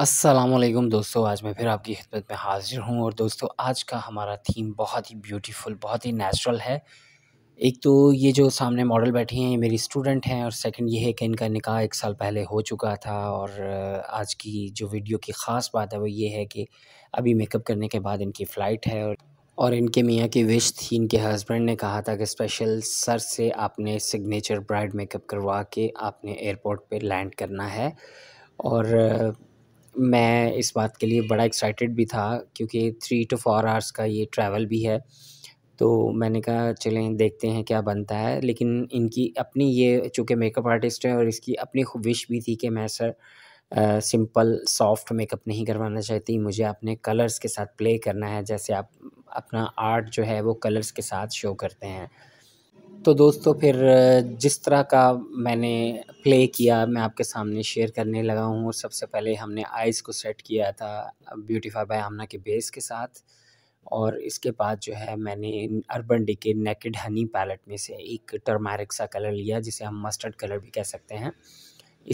असलम दोस्तों आज मैं फिर आपकी खिदमत में हाजिर हूँ और दोस्तों आज का हमारा थीम बहुत ही ब्यूटीफुल बहुत ही नेचुरल है एक तो ये जो सामने मॉडल बैठी हैं ये मेरी स्टूडेंट हैं और सेकंड ये है कि इनका निकाह एक साल पहले हो चुका था और आज की जो वीडियो की ख़ास बात है वो ये है कि अभी मेकअप करने के बाद इनकी फ़्लाइट है और और इनके मियाँ की विश थी इनके हस्बैंड ने कहा था कि स्पेशल सर से आपने सिग्नेचर ब्राइड मेकअप करवा के आपने एयरपोर्ट पे लैंड करना है और मैं इस बात के लिए बड़ा एक्साइटेड भी था क्योंकि थ्री टू फोर आवर्स का ये ट्रैवल भी है तो मैंने कहा चलें देखते हैं क्या बनता है लेकिन इनकी अपनी ये चूँकि मेकअप आर्टिस्ट है और इसकी अपनी विश भी थी कि मैं सर सिंपल सॉफ्ट मेकअप नहीं करवाना चाहती मुझे अपने कलर्स के साथ प्ले करना है जैसे आप अपना आर्ट जो है वो कलर्स के साथ शो करते हैं तो दोस्तों फिर जिस तरह का मैंने प्ले किया मैं आपके सामने शेयर करने लगा हूँ सबसे पहले हमने आइज़ को सेट किया था ब्यूटीफाई बाय आमना के बेस के साथ और इसके बाद जो है मैंने Urban Decay Naked Honey palette में से एक टर्मारिक सा कलर लिया जिसे हम मस्टर्ड कलर भी कह सकते हैं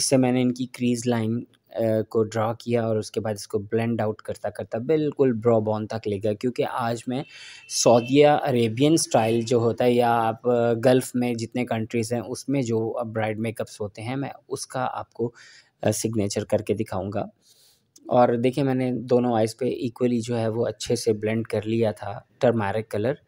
इससे मैंने इनकी क्रीज़ लाइन को ड्रा किया और उसके बाद इसको ब्लेंड आउट करता करता बिल्कुल ब्रॉबॉन तक ले गया क्योंकि आज मैं सऊदिया अरेबियन स्टाइल जो होता है या आप गल्फ़ में जितने कंट्रीज़ हैं उसमें जो ब्राइड मेकअप्स होते हैं मैं उसका आपको सिग्नेचर करके दिखाऊँगा और देखिए मैंने दोनों आइज़ पे इक्वली जो है वो अच्छे से ब्लेंड कर लिया था टर्मारिक कलर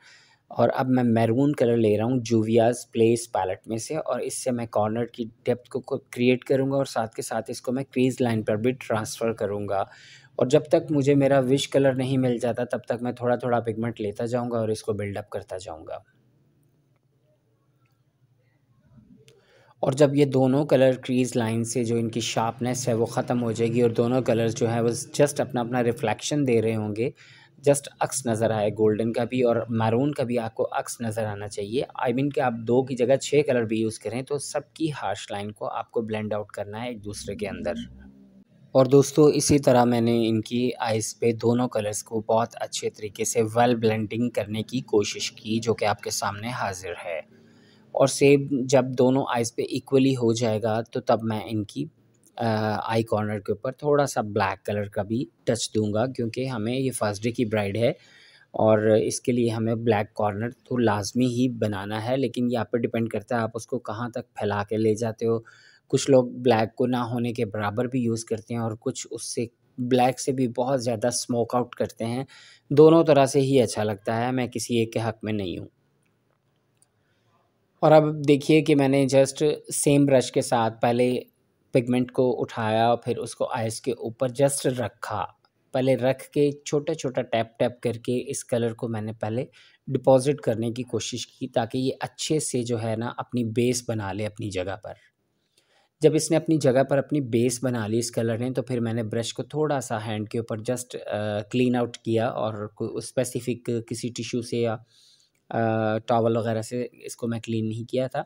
और अब मैं मैरून कलर ले रहा हूँ जूवियाज प्लेस पैलेट में से और इससे मैं कॉर्नर की डेप्थ को क्रिएट करूँगा और साथ के साथ इसको मैं क्रीज लाइन पर भी ट्रांसफ़र करूँगा और जब तक मुझे मेरा विश कलर नहीं मिल जाता तब तक मैं थोड़ा थोड़ा पिगमेंट लेता जाऊँगा और इसको बिल्डअप करता जाऊँगा और जब ये दोनों कलर क्रीज लाइन से जो इनकी शार्पनेस है वो ख़त्म हो जाएगी और दोनों कलर जो है वो जस्ट अपना अपना रिफ्लेक्शन दे रहे होंगे जस्ट अक्स नज़र आए गोल्डन का भी और मैरून का भी आपको अक्स नज़र आना चाहिए आई मीन कि आप दो की जगह छः कलर भी यूज़ करें तो सबकी हार्श लाइन को आपको ब्लेंड आउट करना है एक दूसरे के अंदर और दोस्तों इसी तरह मैंने इनकी आइज़ पे दोनों कलर्स को बहुत अच्छे तरीके से वेल ब्लेंडिंग करने की कोशिश की जो कि आपके सामने हाजिर है और सेब जब दोनों आइज़ पे इक्वली हो जाएगा तो तब मैं इनकी आई कॉर्नर के ऊपर थोड़ा सा ब्लैक कलर का भी टच दूंगा क्योंकि हमें ये फर्स्ट डे की ब्राइड है और इसके लिए हमें ब्लैक कॉर्नर तो लाजमी ही बनाना है लेकिन ये आप पर डिपेंड करता है आप उसको कहाँ तक फैला के ले जाते हो कुछ लोग ब्लैक को ना होने के बराबर भी यूज़ करते हैं और कुछ उससे ब्लैक से भी बहुत ज़्यादा स्मोक आउट करते हैं दोनों तरह से ही अच्छा लगता है मैं किसी एक के हक़ में नहीं हूँ और अब देखिए कि मैंने जस्ट सेम ब्रश के साथ पहले पिगमेंट को उठाया फिर उसको आइस के ऊपर जस्ट रखा पहले रख के छोटा छोटा टैप टैप करके इस कलर को मैंने पहले डिपॉजिट करने की कोशिश की ताकि ये अच्छे से जो है ना अपनी बेस बना ले अपनी जगह पर जब इसने अपनी जगह पर अपनी बेस बना ली इस कलर ने तो फिर मैंने ब्रश को थोड़ा सा हैंड के ऊपर जस्ट क्लीन आउट किया और स्पेसिफिक किसी टिश्यू से या टॉवल वगैरह से इसको मैं क्लीन नहीं किया था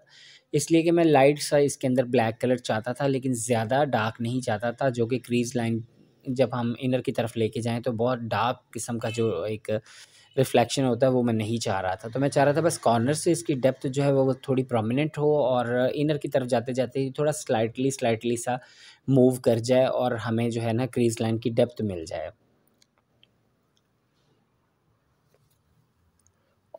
इसलिए कि मैं लाइट सा इसके अंदर ब्लैक कलर चाहता था लेकिन ज़्यादा डार्क नहीं चाहता था जो कि क्रीज लाइन जब हम इनर की तरफ लेके जाएं तो बहुत डार्क किस्म का जो एक रिफ्लेक्शन होता है वो मैं नहीं चाह रहा था तो मैं चाह रहा था बस कॉर्नर से इसकी डेप्थ जो है वो थोड़ी प्रोमिनेंट हो और इनर की तरफ जाते जाते थोड़ा स्लाइटली स्लाइटली सा मूव कर जाए और हमें जो है ना क्रीज लाइन की डेप्थ मिल जाए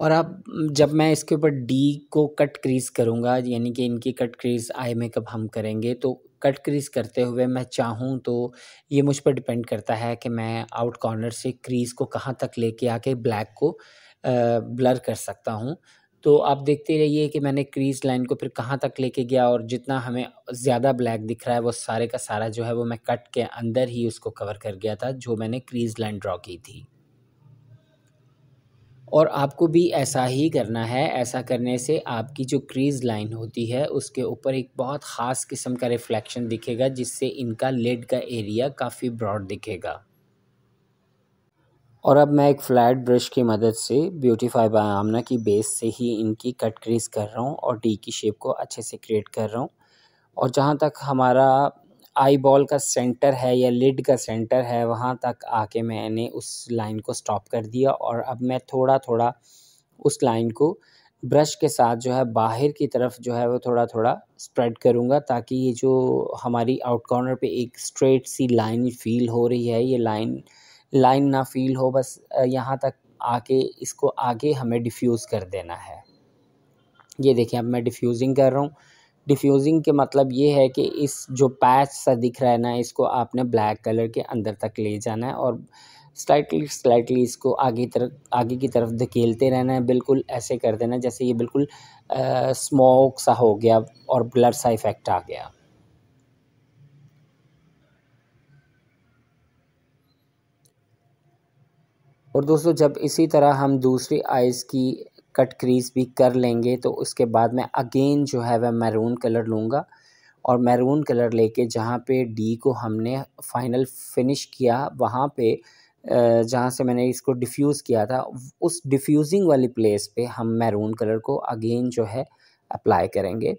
और अब जब मैं इसके ऊपर डी को कट क्रीज करूँगा यानी कि इनकी कट क्रीज आई मेकअप हम करेंगे तो कट क्रीज करते हुए मैं चाहूँ तो ये मुझ पर डिपेंड करता है कि मैं आउट कॉर्नर से क्रीज को कहाँ तक लेके आके ब्लैक को ब्लर कर सकता हूँ तो आप देखते रहिए कि मैंने क्रीज लाइन को फिर कहाँ तक लेके गया और जितना हमें ज़्यादा ब्लैक दिख रहा है वो सारे का सारा जो है वो मैं कट के अंदर ही उसको कवर कर गया था जो मैंने क्रीज लाइन ड्रॉ की थी और आपको भी ऐसा ही करना है ऐसा करने से आपकी जो क्रीज लाइन होती है उसके ऊपर एक बहुत ख़ास किस्म का रिफ्लेक्शन दिखेगा जिससे इनका लेड का एरिया काफ़ी ब्रॉड दिखेगा और अब मैं एक फ्लैट ब्रश की मदद से ब्यूटीफाई बाय आमना की बेस से ही इनकी कट क्रीज कर रहा हूँ और डी की शेप को अच्छे से क्रिएट कर रहा हूँ और जहाँ तक हमारा आई बॉल का सेंटर है या लिड का सेंटर है वहाँ तक आके मैंने उस लाइन को स्टॉप कर दिया और अब मैं थोड़ा थोड़ा उस लाइन को ब्रश के साथ जो है बाहर की तरफ जो है वो थोड़ा थोड़ा स्प्रेड करूँगा ताकि ये जो हमारी आउट कॉर्नर पे एक स्ट्रेट सी लाइन फील हो रही है ये लाइन लाइन ना फील हो बस यहाँ तक आके इसको आगे हमें डिफ्यूज़ कर देना है ये देखें अब मैं डिफ्यूज़िंग कर रहा हूँ डिफ्यूज़िंग के मतलब ये है कि इस जो पैच सा दिख रहा है ना इसको आपने ब्लैक कलर के अंदर तक ले जाना है और स्लाइटली स्लाइटली इसको आगे तरफ आगे की तरफ धकेलते रहना है बिल्कुल ऐसे कर देना जैसे ये बिल्कुल स्मोक सा हो गया और ब्लर सा इफ़ेक्ट आ गया और दोस्तों जब इसी तरह हम दूसरी आइज़ की कट क्रीज भी कर लेंगे तो उसके बाद मैं अगेन जो है वह मैरून कलर लूँगा और मैरून कलर लेके जहाँ पे डी को हमने फाइनल फिनिश किया वहाँ पे जहाँ से मैंने इसको डिफ्यूज़ किया था उस डिफ्यूज़िंग वाली प्लेस पे हम मैरून कलर को अगेन जो है अप्लाई करेंगे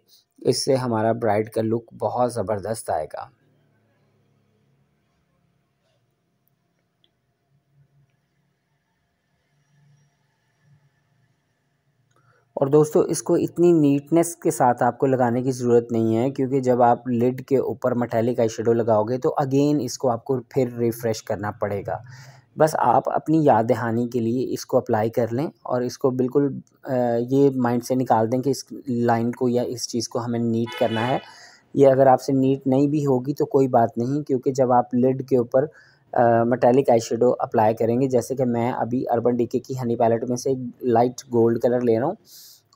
इससे हमारा ब्राइड का लुक बहुत ज़बरदस्त आएगा और दोस्तों इसको इतनी नीटनेस के साथ आपको लगाने की ज़रूरत नहीं है क्योंकि जब आप लिड के ऊपर मटैलिक आई लगाओगे तो अगेन इसको आपको फिर रिफ़्रेश करना पड़ेगा बस आप अपनी याद दहानी के लिए इसको अप्लाई कर लें और इसको बिल्कुल ये माइंड से निकाल दें कि इस लाइन को या इस चीज़ को हमें नीट करना है ये अगर आपसे नीट नहीं भी होगी तो कोई बात नहीं क्योंकि जब आप लिड के ऊपर मटैलिक आई शेडो अप्लाई करेंगे जैसे कि मैं अभी अर्बन डीके की हनी पैलेट में से लाइट गोल्ड कलर ले रहा हूँ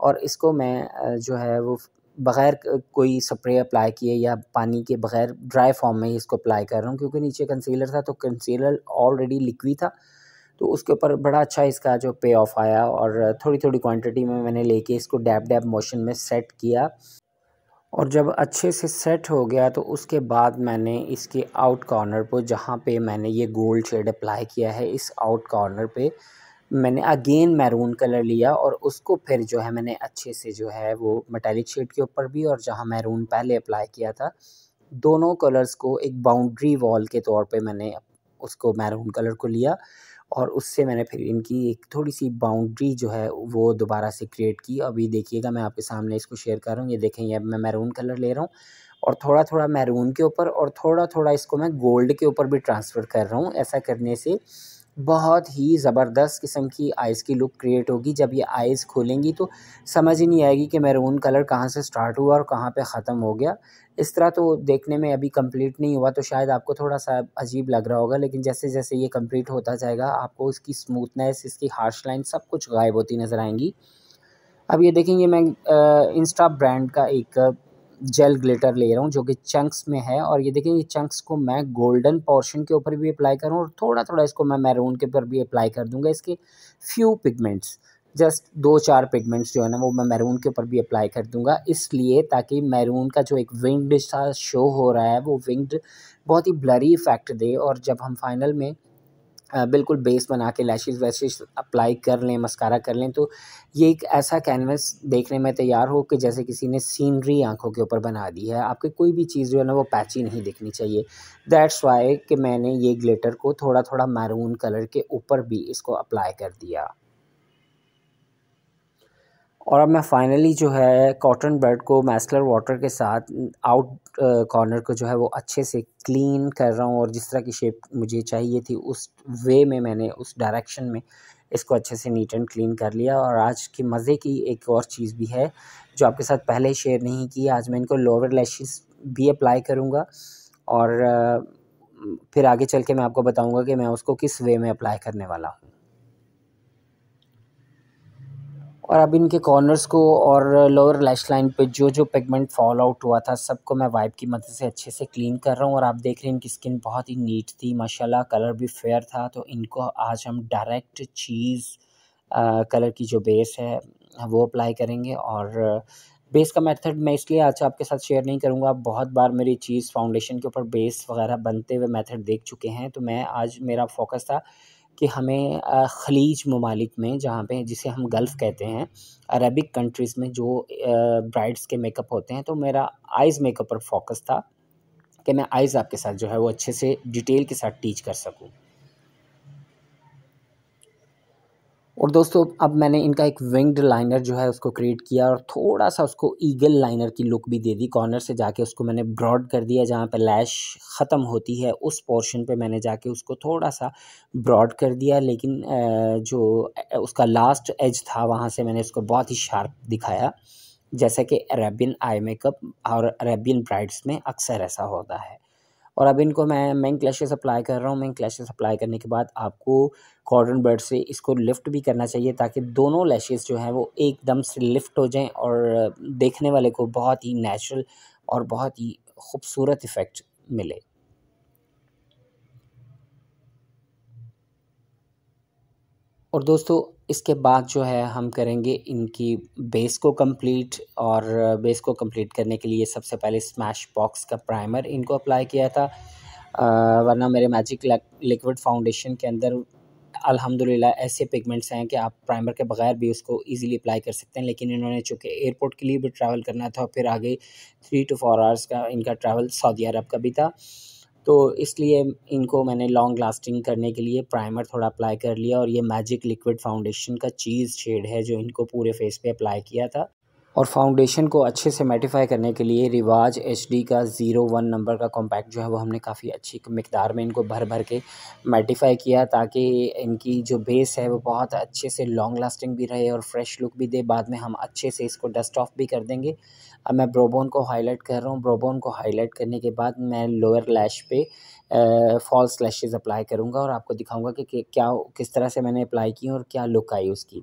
और इसको मैं जो है वो बग़ैर कोई स्प्रे अप्लाई किए या पानी के बग़ैर ड्राई फॉर्म में ही इसको अप्लाई कर रहा हूँ क्योंकि नीचे कंसीलर था तो कंसीलर ऑलरेडी लिक्विड था तो उसके ऊपर बड़ा अच्छा इसका जो पे ऑफ आया और थोड़ी थोड़ी क्वांटिटी में मैंने लेके इसको डैब डैब मोशन में सेट किया और जब अच्छे से सेट हो गया तो उसके बाद मैंने इसके आउट कॉर्नर पर जहाँ पर मैंने ये गोल्ड शेड अप्लाई किया है इस आउट कॉर्नर पर मैंने अगेन मैरून कलर लिया और उसको फिर जो है मैंने अच्छे से जो है वो मेटेलिक शेड के ऊपर भी और जहाँ मैरून पहले अप्लाई किया था दोनों कलर्स को एक बाउंड्री वॉल के तौर पे मैंने उसको मैरून कलर को लिया और उससे मैंने फिर इनकी एक थोड़ी सी बाउंड्री जो है वो दोबारा से क्रिएट की अभी देखिएगा मैं आपके सामने इसको शेयर कर रहा हूँ ये देखें ये मैं मैरून कलर ले रहा हूँ और थोड़ा थोड़ा मैरून के ऊपर और थोड़ा थोड़ा इसको मैं गोल्ड के ऊपर भी ट्रांसफ़र कर रहा हूँ ऐसा करने से बहुत ही ज़बरदस्त किस्म की आइज़ की लुक क्रिएट होगी जब ये आइज़ खोलेंगी तो समझ ही नहीं आएगी कि मैरून कलर कहाँ से स्टार्ट हुआ और कहाँ पे ख़त्म हो गया इस तरह तो देखने में अभी कंप्लीट नहीं हुआ तो शायद आपको थोड़ा सा अजीब लग रहा होगा लेकिन जैसे जैसे ये कंप्लीट होता जाएगा आपको इसकी स्मूथनेस इसकी हार्श लाइन सब कुछ गायब होती नज़र आएंगी अब ये देखेंगे मैं इंस्टा ब्रांड का एक जेल ग्लिटर ले रहा हूँ जो कि चंक्स में है और ये देखिए ये चंक्स को मैं गोल्डन पोर्शन के ऊपर भी अप्लाई करूँ और थोड़ा थोड़ा इसको मैं मैरून के ऊपर भी अप्लाई कर दूँगा इसके फ्यू पिगमेंट्स जस्ट दो चार पिगमेंट्स जो है ना वो मैं मैरून के ऊपर भी अप्लाई कर दूँगा इसलिए ताकि मैरून का जो एक विंग्ड सा शो हो रहा है वो विंग्ड बहुत ही ब्लरी इफेक्ट दे और जब हम फाइनल में बिल्कुल बेस बना के लैशेज़ वैशेज़ अप्लाई कर लें मस्कारा कर लें तो ये एक ऐसा कैनवस देखने में तैयार हो कि जैसे किसी ने सीनरी आंखों के ऊपर बना दी है आपकी कोई भी चीज़ जो है ना वो पैची नहीं दिखनी चाहिए दैट्स वाई कि मैंने ये ग्लिटर को थोड़ा थोड़ा मैरून कलर के ऊपर भी इसको अप्लाई कर दिया और अब मैं फ़ाइनली जो है कॉटन ब्रेड को मैस्लर वाटर के साथ आउट कॉर्नर uh, को जो है वो अच्छे से क्लीन कर रहा हूँ और जिस तरह की शेप मुझे चाहिए थी उस वे में मैंने उस डायरेक्शन में इसको अच्छे से नीट एंड क्लीन कर लिया और आज के मज़े की एक और चीज़ भी है जो आपके साथ पहले शेयर नहीं की आज मैं इनको लोअर लैशेस भी अप्लाई करूँगा और uh, फिर आगे चल के मैं आपको बताऊँगा कि मैं उसको किस वे में अप्लाई करने वाला हूँ और अब इनके कॉर्नर्स को और लोअर लैश लाइन पे जो जो पिगमेंट फॉल आउट हुआ था सबको मैं वाइप की मदद से अच्छे से क्लीन कर रहा हूँ और आप देख रहे हैं इनकी स्किन बहुत ही नीट थी माशाल्लाह कलर भी फेयर था तो इनको आज हम डायरेक्ट चीज़ कलर की जो बेस है वो अप्लाई करेंगे और बेस का मेथड मैं इसलिए आज आपके साथ शेयर नहीं करूँगा आप बहुत बार मेरी चीज़ फाउंडेशन के ऊपर बेस वगैरह बनते हुए मेथड देख चुके हैं तो मैं आज मेरा फोकस था कि हमें खलीज ममालिक में जहाँ पे जिसे हम गल्फ़ कहते हैं अरबिक कंट्रीज़ में जो ब्राइड्स के मेकअप होते हैं तो मेरा आइज़ मेकअप पर फोकस था कि मैं आइज़ आपके साथ जो है वो अच्छे से डिटेल के साथ टीच कर सकूँ और दोस्तों अब मैंने इनका एक विंग्ड लाइनर जो है उसको क्रिएट किया और थोड़ा सा उसको ईगल लाइनर की लुक भी दे दी कॉर्नर से जाके उसको मैंने ब्रॉड कर दिया जहाँ पे लैश ख़त्म होती है उस पोर्शन पे मैंने जाके उसको थोड़ा सा ब्रॉड कर दिया लेकिन जो उसका लास्ट एज था वहाँ से मैंने उसको बहुत ही शार्प दिखाया जैसा कि अरेबियन आई मेकअप और अरेबियन ब्राइड्स में अक्सर ऐसा होता है और अब इनको मैं मैन क्लैशेस अप्लाई कर रहा हूँ मैं क्लैशेस अप्लाई करने के बाद आपको कॉर्डन बर्ड से इसको लिफ्ट भी करना चाहिए ताकि दोनों लैशेस जो हैं वो एकदम से लिफ्ट हो जाएं और देखने वाले को बहुत ही नेचुरल और बहुत ही खूबसूरत इफ़ेक्ट मिले और दोस्तों इसके बाद जो है हम करेंगे इनकी बेस को कंप्लीट और बेस को कंप्लीट करने के लिए सबसे पहले स्मैश बॉक्स का प्राइमर इनको अप्लाई किया था वरना मेरे मैजिक लिक्विड फाउंडेशन के अंदर अल्हम्दुलिल्लाह ऐसे पिगमेंट्स हैं कि आप प्राइमर के बगैर भी उसको इजीली अप्लाई कर सकते हैं लेकिन इन्होंने चूँकि एयरपोर्ट के लिए भी ट्रैवल करना था और फिर आगे थ्री टू फोर आवर्स का इनका ट्रैवल सऊदी अरब का भी था तो इसलिए इनको मैंने लॉन्ग लास्टिंग करने के लिए प्राइमर थोड़ा अप्लाई कर लिया और ये मैजिक लिक्विड फाउंडेशन का चीज़ शेड है जो इनको पूरे फेस पे अप्लाई किया था और फाउंडेशन को अच्छे से मेटिफाई करने के लिए रिवाज एच डी का ज़ीरो वन नंबर का कॉम्पैक्ट जो है वो हमने काफ़ी अच्छी मकदार में इनको भर भर के मेटिफाई किया ताकि इनकी जो बेस है वो बहुत अच्छे से लॉन्ग लास्टिंग भी रहे और फ्रेश लुक भी दे बाद में हम अच्छे से इसको डस्ट ऑफ भी कर देंगे अब मैं ब्रोबोन को हाईलाइट कर रहा हूँ ब्रोबोन को हाईलाइट करने के बाद मैं लोअर लैश पे फॉल्स लैशेज़ अप्लाई करूँगा और आपको दिखाऊँगा कि क्या किस तरह से मैंने अप्लाई की और क्या लुक आई उसकी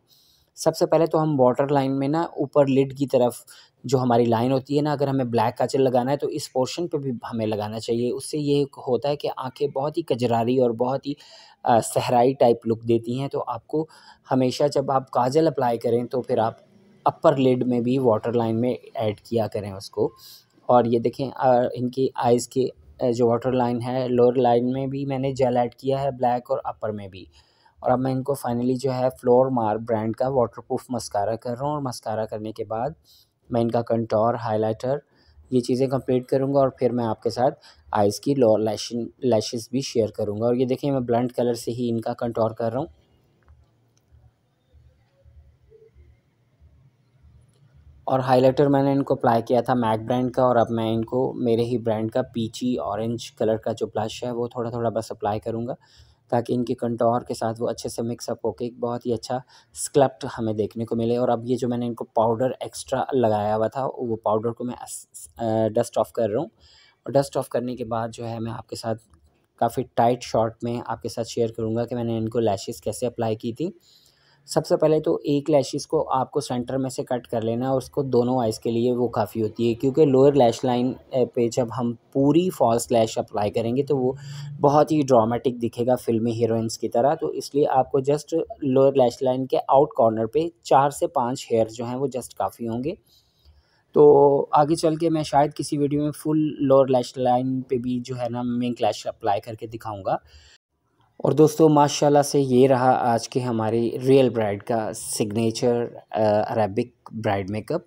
सबसे पहले तो हम वाटर लाइन में ना ऊपर लिड की तरफ जो हमारी लाइन होती है ना अगर हमें ब्लैक काजल लगाना है तो इस पोर्शन पे भी हमें लगाना चाहिए उससे ये होता है कि आंखें बहुत ही कजरारी और बहुत ही सहराई टाइप लुक देती हैं तो आपको हमेशा जब आप काजल अप्लाई करें तो फिर आप अपर लिड में भी वाटर लाइन में ऐड किया करें उसको और ये देखें इनकी आइज़ के जो वाटर लाइन है लोअर लाइन में भी मैंने जेल ऐड किया है ब्लैक और अपर में भी और अब मैं इनको फाइनली जो है फ्लोर मार ब्रांड का वाटरप्रूफ मस्कारा कर रहा हूँ और मस्कारा करने के बाद मैं इनका कंटोर हाइलाइटर ये चीज़ें कंप्लीट करूँगा और फिर मैं आपके साथ आइज़ की लोअर लैशन लैशेज़ भी शेयर करूँगा और ये देखिए मैं ब्लंट कलर से ही इनका कंटोर कर रहा हूँ और हाइलाइटर मैंने इनको अप्लाई किया था मैक ब्रांड का और अब मैं इनको मेरे ही ब्रांड का पीची ऑरेंज कलर का जो ब्लश है वो थोड़ा थोड़ा बस अप्लाई करूँगा ताकि इनके कंटोर के साथ वो अच्छे से मिक्सअप होकर एक बहुत ही अच्छा स्क्लप्ट हमें देखने को मिले और अब ये जो मैंने इनको पाउडर एक्स्ट्रा लगाया हुआ था वो पाउडर को मैं डस्ट ऑफ़ कर रहा हूँ और डस्ट ऑफ़ करने के बाद जो है मैं आपके साथ काफ़ी टाइट शॉट में आपके साथ शेयर करूँगा कि मैंने इनको लैशेज़ कैसे अप्लाई की थी सबसे पहले तो एक लैशेस को आपको सेंटर में से कट कर लेना है उसको दोनों आइज़ के लिए वो काफ़ी होती है क्योंकि लोअर लैश लाइन पे जब हम पूरी फॉल्स लैश अप्लाई करेंगे तो वो बहुत ही ड्रामेटिक दिखेगा फिल्मी हीरोइंस की तरह तो इसलिए आपको जस्ट लोअर लैश लाइन के आउट कॉर्नर पे चार से पाँच हेयर जो हैं वो जस्ट काफ़ी होंगे तो आगे चल के मैं शायद किसी वीडियो में फुल लोअर लैश लाइन पे भी जो है ना मिंक लैश अप्लाई करके दिखाऊंगा और दोस्तों माशाल्लाह से ये रहा आज के हमारी रियल ब्राइड का सिग्नेचर अरेबिक ब्राइड मेकअप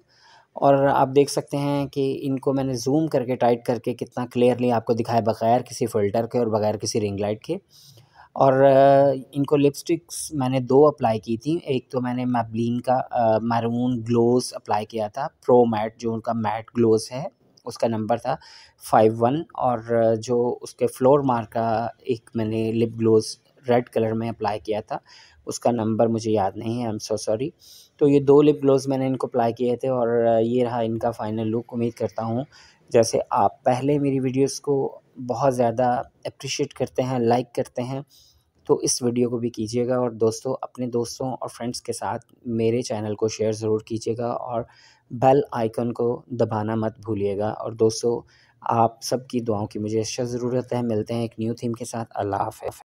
और आप देख सकते हैं कि इनको मैंने जूम करके टाइट करके कितना क्लियरली आपको दिखाया बगैर किसी फ़िल्टर के और बगैर किसी रिंग लाइट के और इनको लिपस्टिक्स मैंने दो अप्लाई की थी एक तो मैंने मैबलिन का मैरून ग्लोस अप्लाई किया था प्रो मैट जो उनका मैट ग्लोस है उसका नंबर था फाइव वन और जो उसके फ्लोर मार्क का एक मैंने लिप ग्लोज रेड कलर में अप्लाई किया था उसका नंबर मुझे याद नहीं है आई एम सो सॉरी तो ये दो लिप ग्लोज मैंने इनको अप्लाई किए थे और ये रहा इनका फाइनल लुक उम्मीद करता हूँ जैसे आप पहले मेरी वीडियोज़ को बहुत ज़्यादा अप्रिशिएट करते हैं लाइक करते हैं तो इस वीडियो को भी कीजिएगा और दोस्तों अपने दोस्तों और फ्रेंड्स के साथ मेरे चैनल को शेयर ज़रूर कीजिएगा और बेल आइकन को दबाना मत भूलिएगा और दोस्तों आप सबकी दुआओं की मुझे अच्छा ज़रूरत है मिलते हैं एक न्यू थीम के साथ अल्लाह हाफ